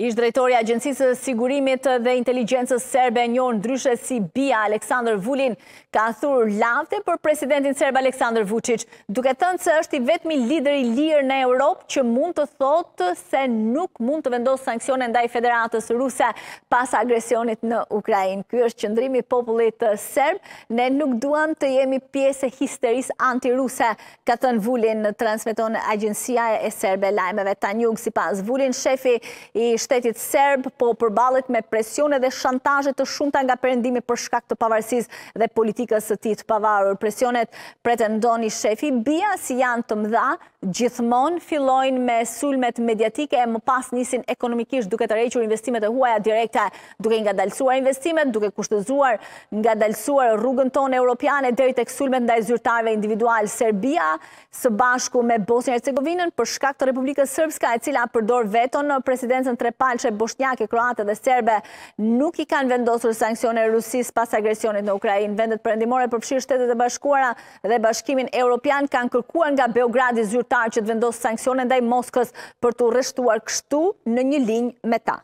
Ishtë drejtori Agencisë Sigurimit dhe Inteligencës Serbe njërë ndryshe si Bia Aleksandr Vullin ka thur lavte për presidentin Serbe Aleksandr Vucic, duke thënë se është i vetmi lideri lirë në Europë që mund të thotë se nuk mund të vendosë sankcione ndaj Federatës Rusa pas agresionit në Ukrajinë. Kjo është qëndrimi popullit Serb, ne nuk duan të jemi pjesë e histeris anti-Rusa, ka thënë Vullin, transmiton Agencia e Serbe Lajmeve Tanjuk, si pas Vullin, shefi i shtetit serb, po përbalet me presione dhe shantajet të shumëta nga përendimi për shkak të pavarësis dhe politikës të ti të pavarur. Presionet pretendoni shefi, bia si janë të mdha, gjithmon fillojnë me sulmet mediatike e më pas njësin ekonomikisht duke të rejqur investimet e huaja direkta duke nga dalsuar investimet, duke kushtëzuar nga dalsuar rrugën tonë europiane deri të sulmet nda e zyrtarve individual Serbia së bashku me Bosnjë-Hercegovinën për shkak të Republikës Sërbska e cila përdor veton në presidencën palqe Bosnjake, kroate dhe serbe nuk i kanë vendosur sankcion e rusis pas agresionit në Ukrajin. Vendet përëndimore përpshirë shtetet e bashkuara dhe bashkimin europian kanë kërkuar nga Beogradi zyrtar që të vendosë sankcion e ndaj Moskës për të rështuar kështu në një linjë me ta.